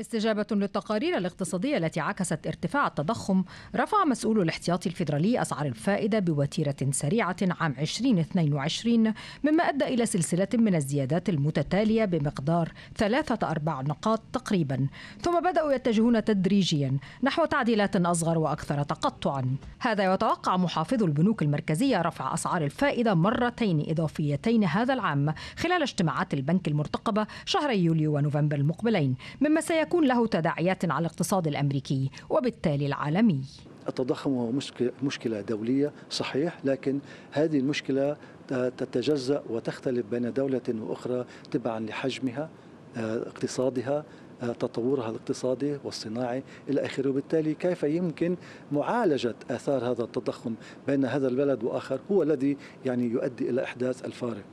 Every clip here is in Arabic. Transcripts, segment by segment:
استجابة للتقارير الاقتصادية التي عكست ارتفاع التضخم رفع مسؤول الاحتياطي الفيدرالي أسعار الفائدة بوتيرة سريعة عام 2022 مما أدى إلى سلسلة من الزيادات المتتالية بمقدار ثلاثة أربع نقاط تقريبا ثم بدأوا يتجهون تدريجيا نحو تعديلات أصغر وأكثر تقطعا هذا يتوقع محافظ البنوك المركزية رفع أسعار الفائدة مرتين إضافيتين هذا العام خلال اجتماعات البنك المرتقبة شهري يوليو ونوفمبر المقبلين مما سيكون سيكون له تداعيات على الاقتصاد الامريكي وبالتالي العالمي. التضخم هو مشكلة دولية صحيح لكن هذه المشكلة تتجزأ وتختلف بين دولة وأخرى تبعا لحجمها آه، اقتصادها آه، تطورها الاقتصادي والصناعي الى اخره، وبالتالي كيف يمكن معالجه اثار هذا التضخم بين هذا البلد واخر هو الذي يعني يؤدي الى احداث الفارق.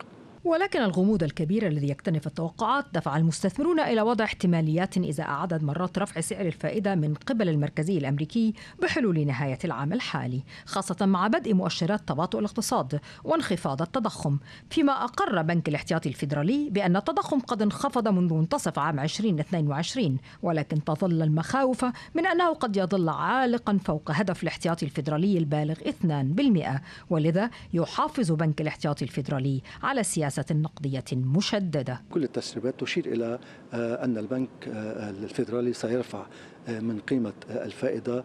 ولكن الغموض الكبير الذي يكتنف التوقعات دفع المستثمرون إلى وضع احتماليات إزاء عدد مرات رفع سعر الفائدة من قبل المركزي الأمريكي بحلول نهاية العام الحالي خاصة مع بدء مؤشرات تباطؤ الاقتصاد وانخفاض التضخم فيما أقر بنك الاحتياطي الفيدرالي بأن التضخم قد انخفض منذ منتصف عام 2022 ولكن تظل المخاوف من أنه قد يظل عالقا فوق هدف الاحتياطي الفيدرالي البالغ 2% ولذا يحافظ بنك الاحتياطي الفيدرالي على سياسة سياسة نقدية مشددة كل التسريبات تشير إلى آه، أن البنك آه، الفيدرالي سيرفع آه، من قيمة الفائدة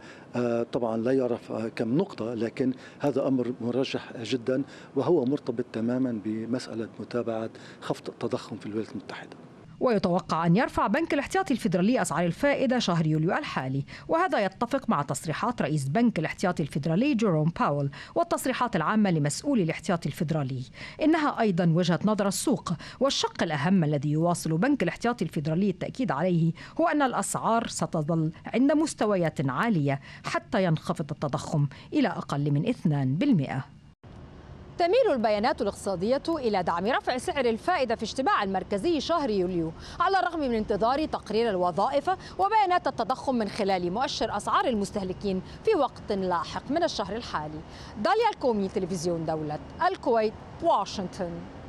طبعا لا يعرف كم نقطة لكن هذا أمر مرجح جدا وهو مرتبط تماما بمسألة متابعة خفض التضخم في الولايات المتحدة ويتوقع أن يرفع بنك الاحتياطي الفيدرالي أسعار الفائدة شهر يوليو الحالي وهذا يتفق مع تصريحات رئيس بنك الاحتياطي الفيدرالي جيروم باول والتصريحات العامة لمسؤول الاحتياطي الفيدرالي إنها أيضا وجهة نظر السوق والشق الأهم الذي يواصل بنك الاحتياطي الفيدرالي التأكيد عليه هو أن الأسعار ستظل عند مستويات عالية حتى ينخفض التضخم إلى أقل من 2% تميل البيانات الاقتصادية إلى دعم رفع سعر الفائدة في اجتماع المركزي شهر يوليو على الرغم من انتظار تقرير الوظائف وبيانات التضخم من خلال مؤشر أسعار المستهلكين في وقت لاحق من الشهر الحالي داليا الكومي تلفزيون دولة الكويت واشنطن